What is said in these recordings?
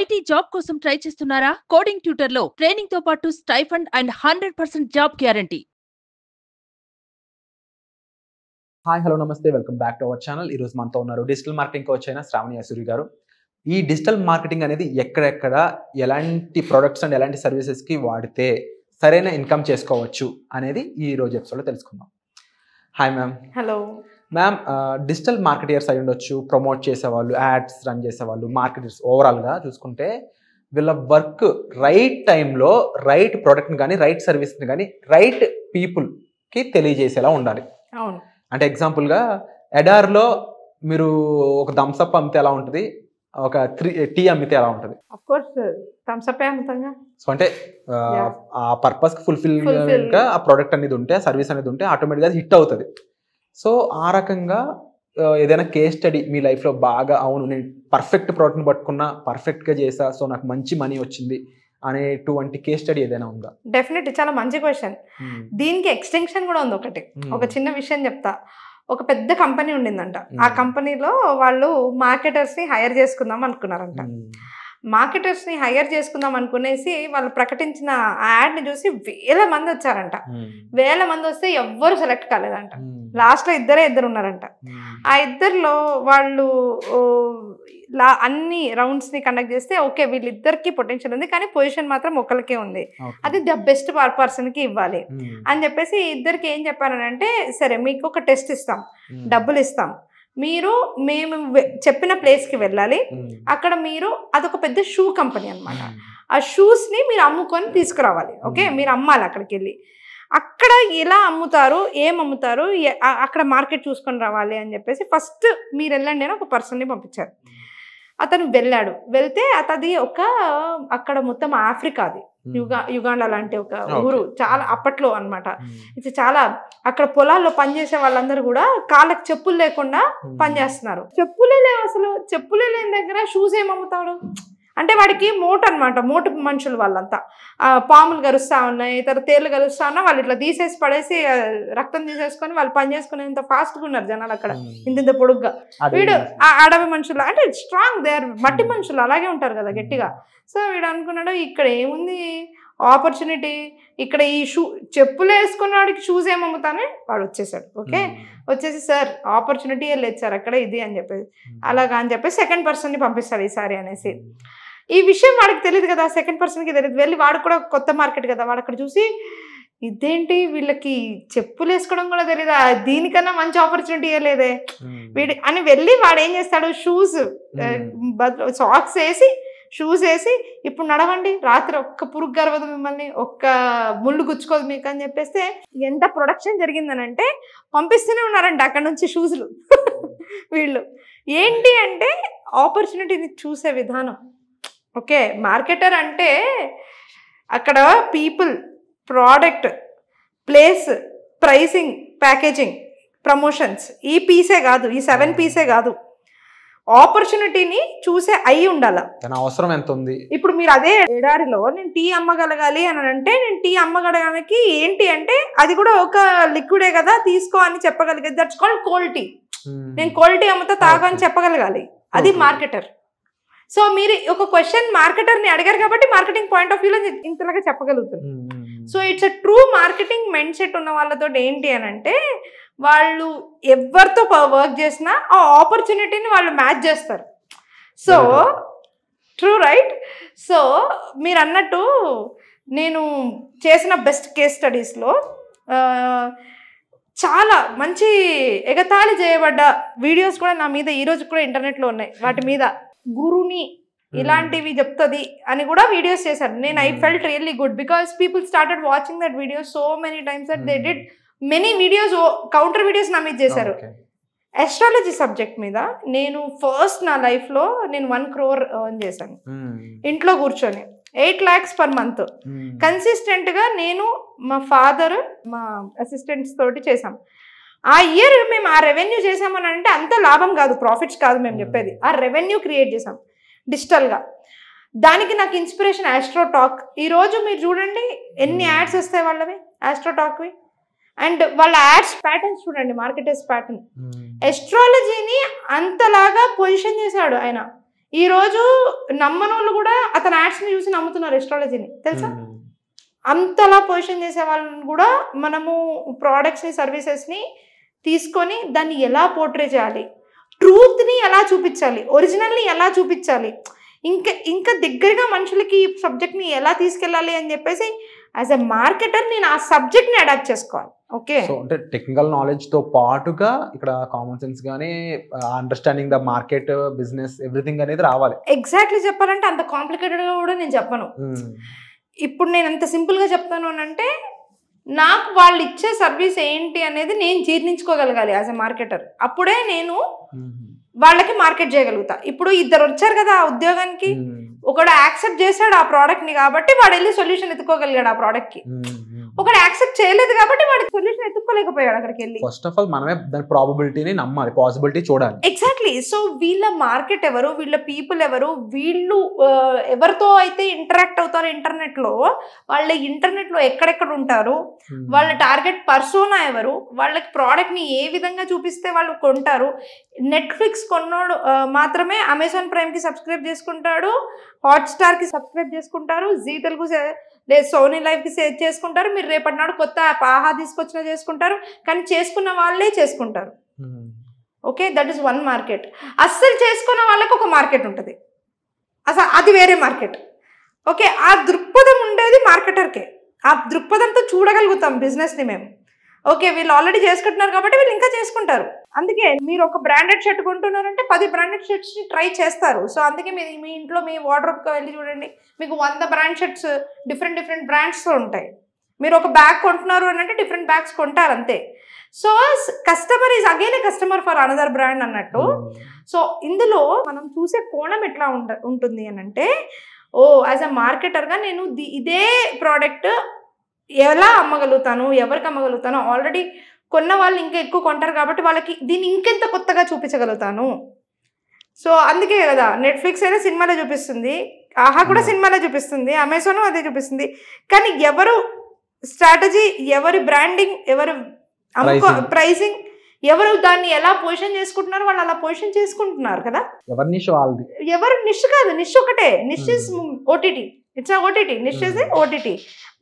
IT job కోసం try చేస్తున్నారా coding tutor లో ట్రైనింగ్ తో పాటు stipend and hundred percent job guarantee hi hello నమస్తే welcome back to our channel ఈ రోజు మనతో ఉన్నారు డిజిటల్ మార్కెటింగ్ కోచ్ అయిన శ్రావణి అసూరి గారు ఈ డిజిటల్ మార్కెటింగ్ అనేది ఎక్కడెక్కడ ఎలాంటి ప్రొడక్ట్స్ అండ్ ఎలాంటి సర్వీసెస్ కి వాడితే సరైన ఇన్కమ్ చేసుకోవచ్చు అనేది ఈ రోజు లో తెలుసుకుందాం hi ma'am hello ma'am digital marketers అయి ఉండొచ్చు ప్రమోట్ చేసేవాళ్ళు యాడ్స్ రన్ చేసేవాళ్ళు మార్కెటర్స్ ఓవరాల్గా చూసుకుంటే వీళ్ళ వర్క్ రైట్ టైంలో రైట్ ప్రోడక్ట్ని కానీ రైట్ సర్వీస్ని కానీ రైట్ పీపుల్కి తెలియజేసేలా ఉండాలి అంటే ఎగ్జాంపుల్గా ఎడార్లో మీరు ఒక థమ్స్అప్ అమ్మితే ఎలా ఉంటుంది ఒక టీ అమ్మితే ఎలా ఉంటుంది సో అంటే uh, ఆ పర్పస్ ఫుల్ఫిల్ గా ఆ ప్రోడక్ట్ అనేది ఉంటే సర్వీస్ అనేది ఉంటే ఆటోమేటిక్గా హిట్ అవుతుంది సో ఆ రకంగా ఏదైనా కేస్ స్టడీ మీ లైఫ్లో బాగా అవును నేను పర్ఫెక్ట్ ప్రోడక్ట్ని పట్టుకున్నా పర్ఫెక్ట్గా చేసా సో నాకు మంచి మనీ వచ్చింది అనేటువంటి కేస్ స్టడీ ఏదైనా ఉందా డెఫినెట్ చాలా మంచి క్వశ్చన్ దీనికి ఎక్స్టెన్షన్ కూడా ఉంది ఒకటి ఒక చిన్న విషయం చెప్తా ఒక పెద్ద కంపెనీ ఉండిందంట ఆ కంపెనీలో వాళ్ళు మార్కెటర్స్ని హైర్ చేసుకుందాం అనుకున్నారంట మార్కెటర్స్ని హైయర్ చేసుకుందాం అనుకునేసి వాళ్ళు ప్రకటించిన యాడ్ని చూసి వేల మంది వచ్చారంట వేల మంది వస్తే ఎవ్వరు సెలెక్ట్ కాలేదంట లాస్ట్లో ఇద్దరే ఇద్దరు ఉన్నారంట ఆ ఇద్దరిలో వాళ్ళు లా అన్ని రౌండ్స్ని కండక్ట్ చేస్తే ఓకే వీళ్ళిద్దరికి పొటెన్షియల్ ఉంది కానీ పొజిషన్ మాత్రం ఒకరికే ఉంది అది ద బెస్ట్ పర్సన్కి ఇవ్వాలి అని చెప్పేసి ఇద్దరికి ఏం చెప్పారనంటే సరే మీకు ఒక టెస్ట్ ఇస్తాం డబ్బులు ఇస్తాం మీరు మేము చెప్పిన ప్లేస్కి వెళ్ళాలి అక్కడ మీరు అదొక పెద్ద షూ కంపెనీ అనమాట ఆ షూస్ని మీరు అమ్ముకొని తీసుకురావాలి ఓకే మీరు అమ్మాలి అక్కడికి వెళ్ళి అక్కడ ఎలా అమ్ముతారు ఏం అమ్ముతారు అక్కడ మార్కెట్ చూసుకొని రావాలి అని చెప్పేసి ఫస్ట్ మీరు వెళ్ళండి అని ఒక పర్సన్ని పంపించారు అతను వెళ్ళాడు వెళ్తే అతది ఒక అక్కడ మొత్తం ఆఫ్రికాది hmm. యుగా యుగాండా లాంటి ఒక ah, ఊరు చాలా hmm. అప్పట్లో అనమాట hmm. ఇది చాలా అక్కడ పొలాల్లో పనిచేసే వాళ్ళందరూ కూడా కాళ్ళకి చెప్పులు లేకుండా పనిచేస్తున్నారు చెప్పులే లేవు అసలు చెప్పులే లేని దగ్గర షూస్ ఏం అమ్ముతాడు అంటే వాడికి మూట అనమాట మూట మనుషులు వాళ్ళంతా పాములు గరుస్తూ ఉన్నాయి ఇతర తేళ్ళు గరుస్తూ ఉన్నా వాళ్ళు ఇట్లా తీసేసి పడేసి రక్తం తీసేసుకొని వాళ్ళు పని చేసుకునేంత ఫాస్ట్గా ఉన్నారు జనాలు అక్కడ ఇంత ఇంత పొడుగ్గా వీడు ఆ అడవి మనుషులు అంటే స్ట్రాంగ్ దే మట్టి మనుషులు అలాగే ఉంటారు కదా గట్టిగా సో వీడు అనుకున్నాడు ఇక్కడ ఏముంది ఆపర్చునిటీ ఇక్కడ ఈ షూ చెప్పులు వేసుకున్న వాడికి షూస్ ఏమి వాడు వచ్చేసాడు ఓకే వచ్చేసి సార్ ఆపర్చునిటీ లేదు సార్ అక్కడ ఇది అని చెప్పేసి అలాగా అని చెప్పి సెకండ్ పర్సన్ని పంపిస్తాడు ఈసారి అనేసి ఈ విషయం వాడికి తెలియదు కదా సెకండ్ పర్సన్కి తెలియదు వెళ్ళి వాడు కూడా కొత్త మార్కెట్ కదా వాడు అక్కడ చూసి ఇదేంటి వీళ్ళకి చెప్పులు వేసుకోవడం కూడా తెలియదా దీనికన్నా మంచి ఆపర్చునిటీ ఇవ్వలేదే వీడి అని వెళ్ళి వాడు ఏం చేస్తాడు షూస్ uh, సాక్స్ వేసి షూస్ వేసి ఇప్పుడు నడవండి రాత్రి ఒక్క పురుగు గర్వదు మిమ్మల్ని ఒక్క ముళ్ళు గుచ్చుకోదు మీకు అని చెప్పేస్తే ఎంత ప్రొడక్షన్ జరిగిందనంటే పంపిస్తూనే ఉన్నారంట అక్కడ నుంచి షూస్లు వీళ్ళు ఏంటి అంటే ఆపర్చునిటీని చూసే విధానం ఓకే మార్కెటర్ అంటే అక్కడ people product place pricing packaging promotions ఈ పీసే కాదు ఈ సెవెన్ hmm. పీసే కాదు ఆపర్చునిటీని చూసే అయి ఉండాల అవసరం ఎంత ఉంది ఇప్పుడు మీరు అదే ఎడారిలో నేను టీ అమ్మగలగాలి అని అంటే నేను టీ అమ్మగలగానికి ఏంటి అంటే అది కూడా ఒక లిక్విడే కదా తీసుకో అని చెప్పగలిగే దట్స్ కాల్డ్ క్వాలిటీ hmm. నేను క్వాలిటీ అమ్ముతా అని చెప్పగలగాలి అది మార్కెటర్ సో మీరు ఒక క్వశ్చన్ మార్కెటర్ ని అడిగారు కాబట్టి మార్కెటింగ్ పాయింట్ ఆఫ్ వ్యూలో ఇంతలాగా చెప్పగలుగుతుంది so it's a true marketing mindset ఉన్న వాళ్ళతో ఏంటి అని అంటే వాళ్ళు ఎవరితో వర్క్ చేసినా ఆ ఆపర్చునిటీని వాళ్ళు మ్యాచ్ చేస్తారు సో ట్రూ రైట్ సో మీరు అన్నట్టు నేను చేసిన బెస్ట్ కేస్ స్టడీస్లో చాలా మంచి ఎగతాళి చేయబడ్డ వీడియోస్ కూడా నా మీద ఈరోజు కూడా ఇంటర్నెట్లో ఉన్నాయి వాటి మీద గురుని ఇలాంటివి చెప్తుంది అని కూడా వీడియోస్ చేశారు నేను I felt really good because people started watching that video so many times that they did many videos counter videos నా మీద చేశారు ఎస్ట్రాలజీ సబ్జెక్ట్ మీద నేను ఫస్ట్ నా లైఫ్లో నేను వన్ క్రోర్ ఎర్న్ చేశాను ఇంట్లో కూర్చొని eight lakhs per month consistent గా నేను మా ఫాదర్ మా అసిస్టెంట్స్ తోటి చేశాం ఆ ఇయర్ మేము ఆ రెవెన్యూ చేసామని అంటే అంత లాభం కాదు ప్రాఫిట్స్ కాదు మేము చెప్పేది ఆ రెవెన్యూ క్రియేట్ చేసాం డిజిటల్గా దానికి నాకు ఇన్స్పిరేషన్ యాస్ట్రోటాక్ ఈరోజు మీరు చూడండి ఎన్ని యాడ్స్ hmm. వస్తాయి వాళ్ళవి యాస్ట్రోటాక్వి అండ్ వాళ్ళ యాడ్స్ ప్యాటర్న్ చూడండి మార్కెటర్స్ ప్యాటర్న్ ఎస్ట్రాలజీని అంతలాగా పొజిషన్ చేశాడు ఆయన ఈరోజు నమ్మనోళ్ళు కూడా అతని యాడ్స్ని చూసి నమ్ముతున్నారు ఎస్ట్రాలజీని తెలుసా hmm. అంతలా పొజిషన్ చేసే వాళ్ళని కూడా మనము ప్రోడక్ట్స్ని సర్వీసెస్ని తీసుకొని దాన్ని ఎలా పోర్ట్రే చేయాలి ట్రూత్ని ఎలా చూపించాలి ఒరిజినల్ని ఎలా చూపించాలి ఇంకా ఇంకా దగ్గరగా మనుషులకి ఈ సబ్జెక్ట్ని ఎలా తీసుకెళ్ళాలి అని చెప్పేసి యాజ్ అ మార్కెటర్ నేను ఆ సబ్జెక్ట్ని అడాప్ట్ చేసుకోవాలి ఓకే సో అంటే టెక్నికల్ నాలెడ్జ్తో పాటుగా ఇక్కడ కామన్ సెన్స్ కానీ understanding the market business everything అనేది రావాలి ఎగ్జాక్ట్లీ చెప్పాలంటే అంత కాంప్లికేటెడ్గా కూడా నేను చెప్పను hmm. ఇప్పుడు నేను ఎంత సింపుల్గా చెప్తాను అని అంటే నాకు వాళ్ళు ఇచ్చే సర్వీస్ ఏంటి అనేది నేను జీర్ణించుకోగలగాలి యాజ్ ఎ మార్కెటర్ అప్పుడే నేను వాళ్ళకి మార్కెట్ చేయగలుగుతా ఇప్పుడు ఇద్దరు వచ్చారు కదా ఆ ఉద్యోగానికి ఒకడు యాక్సెప్ట్ చేశాడు ఆ ప్రోడక్ట్ని కాబట్టి వాడు వెళ్ళి సొల్యూషన్ ఎత్తుకోగలిగాడు ఆ ప్రోడక్ట్కి ఒకడు యాక్సెప్ట్ చేయలేదు కాబట్టి వాడు సొల్యూషన్ ఎత్తుకోలేకపోయాడు అక్కడికి వెళ్ళి ఫస్ట్ ఆఫ్ ఆల్ మనమే దాని ప్రాబిలిటీని నమ్మాలి పాసిబిలిటీ చూడాలి ఎగ్జాక్ట్లీ సో వీళ్ళ మార్కెట్ ఎవరు వీళ్ళ పీపుల్ ఎవరు వీళ్ళు ఎవరితో అయితే ఇంటరాక్ట్ అవుతారు ఇంటర్నెట్ లో వాళ్ళ ఇంటర్నెట్ లో ఎక్కడెక్కడ ఉంటారు hmm. వాళ్ళ టార్గెట్ పర్సోనా ఎవరు వాళ్ళకి ప్రోడక్ట్ ని ఏ విధంగా చూపిస్తే వాళ్ళు కొంటారు నెట్ఫ్లిక్స్ కొన్నోడు మాత్రమే అమెజాన్ ప్రైమ్ కి సబ్స్క్రైబ్ చేసుకుంటాడు హాట్స్టార్ కి సబ్స్క్రైబ్ చేసుకుంటారు జీ తెలుగు లేదు సోనీ లైఫ్కి సేవ్ చేసుకుంటారు మీరు రేపటి నాడు కొత్త ఆహా తీసుకొచ్చినా చేసుకుంటారు కానీ చేసుకున్న వాళ్ళే చేసుకుంటారు okay that is one market అస్సలు చేసుకున్న వాళ్ళకి ఒక మార్కెట్ ఉంటుంది అసలు అది వేరే మార్కెట్ ఓకే ఆ దృక్పథం ఉండేది మార్కెటర్కే ఆ దృక్పథంతో చూడగలుగుతాం బిజినెస్ని మేము ఓకే వీళ్ళు ఆల్రెడీ చేసుకుంటున్నారు కాబట్టి వీళ్ళు ఇంకా చేసుకుంటారు అందుకే మీరు ఒక బ్రాండెడ్ షర్ట్ కొంటున్నారంటే పది బ్రాండెడ్ షర్ట్స్ని ట్రై చేస్తారు సో అందుకే మీరు మీ ఇంట్లో మీ వార్డ్రోబ్కి వెళ్ళి చూడండి మీకు వంద brand shirts different different brands ఉంటాయి మీరు ఒక బ్యాగ్ కొంటున్నారు అని అంటే డిఫరెంట్ బ్యాగ్స్ కొంటారు అంతే so customer is again customer for another brand అన్నట్టు సో ఇందులో మనం చూసే కోణం ఎట్లా ఉంట ఉంటుంది అని అంటే ఓ యాజ్ అ మార్కెటర్గా నేను ఇదే ప్రోడక్ట్ ఎలా అమ్మగలుగుతాను ఎవరికి అమ్మగలుగుతాను ఆల్రెడీ కొన్న వాళ్ళు ఇంకా ఎక్కువ కొంటారు కాబట్టి వాళ్ళకి దీన్ని ఇంకెంత కొత్తగా చూపించగలుగుతాను సో అందుకే కదా నెట్ఫ్లిక్స్ అయితే సినిమాలో చూపిస్తుంది ఆహా కూడా hmm. సినిమాలో చూపిస్తుంది అమెజాన్ అదే చూపిస్తుంది కానీ ఎవరు స్ట్రాటజీ ఎవరి బ్రాండింగ్ ఎవరు అమ్ముకో ప్రైసింగ్ ఎవరు దాన్ని ఎలా పొజిషన్ చేసుకుంటున్నారు వాళ్ళు అలా పొజిషన్ చేసుకుంటున్నారు కదా నిష్ ఎవరు నిష్ కాదు నిష్ ఒకటే niche hmm. Is OTT it's a OTT next is OTT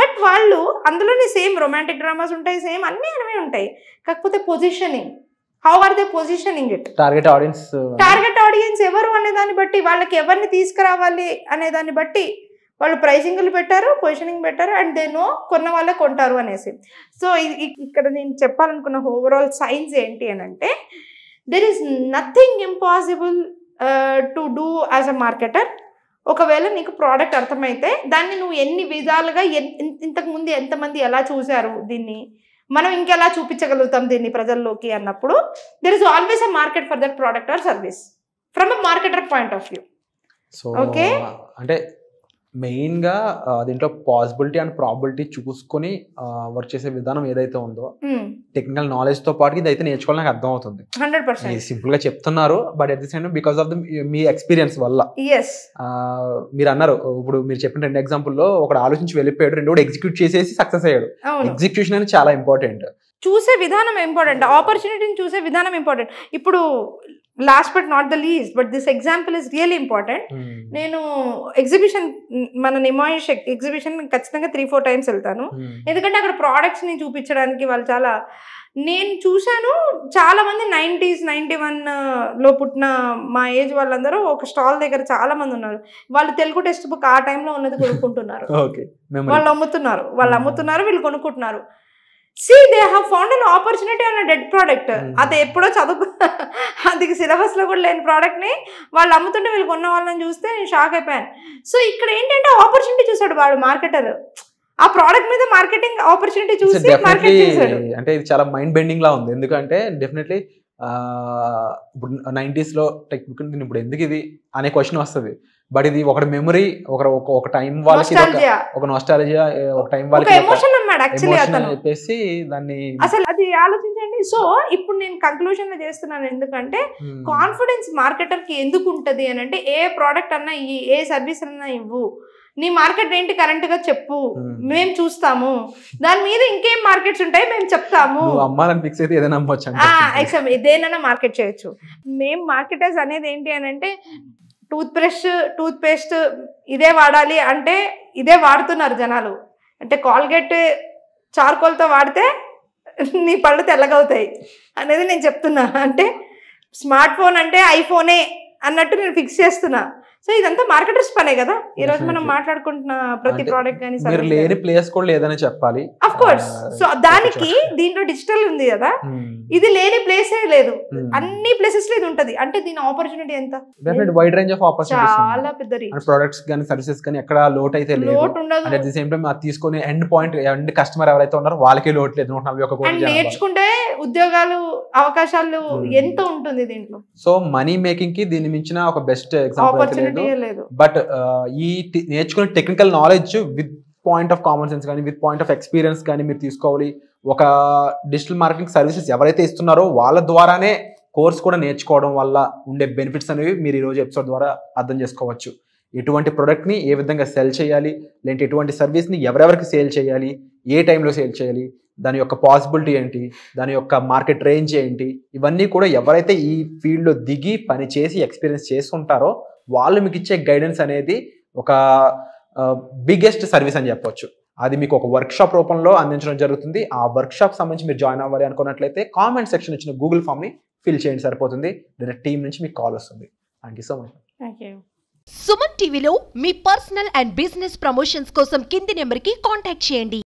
but వాళ్ళు అందులోనే సేమ్ రొమాంటిక్ డ్రామాస్ ఉంటాయి సేమ్ అన్ని అనేవి ఉంటాయి కాకపోతే positioning how are they positioning it target audience target audience ఎవరు అనే దాన్ని బట్టి వాళ్ళకి ఎవరిని తీసుకురావాలి అనే దాన్ని బట్టి వాళ్ళు ప్రైజింగ్లు పెట్టారు పొజిషనింగ్ పెట్టారు అండ్ దేనో కొన్న వాళ్ళే కొంటారు అనేసి సో ఇక్కడ నేను చెప్పాలనుకున్న ఓవరాల్ సైన్స్ ఏంటి అని అంటే there is nothing impossible to do as a marketer ఒకవేళ నీకు ప్రోడక్ట్ అర్థమైతే దాన్ని నువ్వు ఎన్ని విధాలుగా ఇంతకుముందు ఎంతమంది ఎలా చూశారు దీన్ని మనం ఇంకెలా చూపించగలుగుతాం దీన్ని ప్రజల్లోకి అన్నప్పుడు there is always a market for that product or service from a marketer point of view okay అంటే మెయిన్గా దీంట్లో పాసిబిలిటీ అండ్ ప్రాబిలిటీ చూసుకొని వర్క్ చేసే విధానం ఏదైతే ఉందో టెక్నికల్ నాలెడ్జ్ తో పాటు ఇది అయితే నేర్చుకోవాలి నాకు అర్థం అవుతుంది సింపుల్ గా చెప్తున్నారు but at the same because of the మీ ఎక్స్పీరియన్స్ వల్ల మీరు అన్నారు ఇప్పుడు మీరు చెప్పిన రెండు ఎగ్జాంపుల్లో ఒకడు ఆలోచించి వెళ్ళిపోయాడు రెండు కూడా ఎగ్జిక్యూట్ చేసేసి సక్సెస్ అయ్యాడు ఎగ్జిక్యూషన్ అనేది చాలా ఇంపార్టెంట్ చూసే విధానం ఇంపార్టెంట్ ఆపర్చునిటీని చూసే విధానం ఇంపార్టెంట్ ఇప్పుడు last but not the least but this example is really important నేను ఎగ్జిబిషన్ మన నిమాయిష్ ఎగ్జిబిషన్ ఖచ్చితంగా త్రీ ఫోర్ టైమ్స్ వెళ్తాను hmm. ఎందుకంటే అక్కడ ని చూపించడానికి వాళ్ళు చాలా నేను చూశాను చాలా మంది నైంటీస్ నైంటీ లో పుట్టిన మా ఏజ్ వాళ్ళందరూ ఒక స్టాల్ దగ్గర చాలా మంది ఉన్నారు వాళ్ళు తెలుగు టెక్స్ట్ బుక్ ఆ టైంలో ఉన్నది కొనుక్కుంటున్నారు వాళ్ళు అమ్ముతున్నారు వాళ్ళు hmm. అమ్ముతున్నారు వీళ్ళు కొనుక్కుంటున్నారు see they have found an opportunity అన్న డెడ్ ప్రోడక్ట్ అది ఎప్పుడో చదువు అది సిలబస్ లో కూడా లేని ప్రోడక్ట్ ని వాళ్ళు అమ్ముతుంటే వీళ్ళు కొన్న వాళ్ళని చూస్తే నేను షాక్ అయిపోయాను సో ఇక్కడ ఏంటంటే ఆపర్చునిటీ చూసాడు వాడు మార్కెటర్ ఆ ప్రోడక్ట్ మీద మార్కెటింగ్ ఆపర్చునిటీ చూసి మార్కెట్ చేశాడు అంటే ఇది చాలా మైండ్ బెండింగ్ లా ఉంది ఎందుకంటే డెఫినెట్లీ ఇప్పుడు నైంటీస్లో టెక్నిక్ నేను ఇప్పుడు ఎందుకు ఇది అనే క్వశ్చన్ వస్తుంది బట్ ఇది ఒక మెమరీ ఒక ఒక టైం వాళ్ళకి ఒక నాస్టాలజీ ఒక టైం వాళ్ళకి ఎమోషన్ చేస్తున్నాడు యాక్చువల్లీ అతను చెప్పేసి దాన్ని అసలు అది ఆలోచించండి సో ఇప్పుడు నేను కంక్లూజన్ చేస్తున్నాను ఎందుకంటే కాన్ఫిడెన్స్ మార్కెటర్ కి ఎందుకు ఉంటది అని అంటే ఏ ప్రోడక్ట్ అన్నా ఏ సర్వీస్ అన్నా ఇవ్వు నీ మార్కెట్ ఏంటి కరెంట్ గా చెప్పు hmm. మేము చూస్తాము దాని మీద ఇంకేం మార్కెట్స్ ఉంటాయి మేము చెప్తాము ఏదైనా ఏదైనా మార్కెట్ చేయొచ్చు మేము మార్కెటర్స్ అనేది ఏంటి అని అంటే టూత్ బ్రష్ టూత్ పేస్ట్ ఇదే వాడాలి అంటే ఇదే వాడుతున్నారు జనాలు అంటే కాల్గేట్ చార్కోల్తో వాడితే నీ పళ్ళు తెల్లగవుతాయి అనేది నేను చెప్తున్నా అంటే స్మార్ట్ ఫోన్ అంటే ఐఫోనే అన్నట్టు నేను ఫిక్స్ చేస్తున్నా సో ఇదంతా మార్కెటర్స్ పనే కదా ఈ రోజు మనం మాట్లాడుకుంటున్న ప్రతి ప్రోడక్ట్ కానీ మీరు లేని ప్లేస్ కూడా లేదని చెప్పాలి అఫ్ కోర్స్ సో దానికి దీంట్లో డిజిటల్ ఉంది కదా hmm. ఇది లేని ప్లేసే లేదు hmm. అన్ని ప్లేసెస్ లో ఇది ఉంటది అంటే దీని ఆపర్చునిటీ ఎంత వైడ్ రేంజ్ ఆఫ్ ఆపర్చునిటీస్ చాలా పెద్ద ప్రొడక్ట్స్ కానీ సర్వీసెస్ కానీ ఎక్కడ లోట్ అయితే లేదు లోట్ ఉండదు అట్ ది సేమ్ టైం అది తీసుకొని ఎండ్ పాయింట్ ఎండ్ కస్టమర్ ఎవరైతే ఉన్నారో వాళ్ళకే లోట్ లేదు నూట నలభై ఒక నేర్చుకుంటే ఉద్యోగాలు అవకాశాలు hmm. ఎంత ఉంటుంది దీంట్లో సో మనీ మేకింగ్ కి దీన్ని మించిన ఒక బెస్ట్ ఎగ్జాంపుల్ లేదు బట్ uh, ఈ నేర్చుకునే technical knowledge with point of common sense కానీ విత్ పాయింట్ ఆఫ్ ఎక్స్పీరియన్స్ కానీ మీరు తీసుకోవాలి ఒక డిజిటల్ మార్కెటింగ్ సర్వీసెస్ ఎవరైతే ఇస్తున్నారో వాళ్ళ ద్వారానే కోర్స్ కూడా నేర్చుకోవడం వల్ల ఉండే బెనిఫిట్స్ అనేవి మీరు ఈరోజు ఎపిసోడ్ ద్వారా అర్థం చేసుకోవచ్చు ఎటువంటి ప్రోడక్ట్ని ఏ విధంగా సెల్ చేయాలి లేదంటే ఎటువంటి సర్వీస్ని ఎవరెవరికి సేల్ చేయాలి ఏ టైంలో సేల్ చేయాలి దాని యొక్క పాసిబిలిటీ ఏంటి దాని యొక్క మార్కెట్ రేంజ్ ఏంటి ఇవన్నీ కూడా ఎవరైతే ఈ ఫీల్డ్లో దిగి పని చేసి ఎక్స్పీరియన్స్ చేస్తుంటారో వాళ్ళు మీకు ఇచ్చే గైడెన్స్ అనేది ఒక బిగ్గెస్ట్ సర్వీస్ అని చెప్పొచ్చు అది మీకు ఒక వర్క్షాప్ రూపంలో అందించడం జరుగుతుంది ఆ వర్క్షాప్ సంబంధించి మీరు జాయిన్ అవ్వాలి అనుకున్నట్లయితే కామెంట్ సెక్షన్ ఇచ్చిన గూగుల్ ఫామ్ని ఫిల్ చేయండి సరిపోతుంది దాని టీం నుంచి మీకు కాల్ వస్తుంది thank you so much thank you Suman టీవీలో మీ పర్సనల్ అండ్ బిజినెస్ ప్రమోషన్స్ కోసం కింది నెంబర్కి కాంటాక్ట్ చేయండి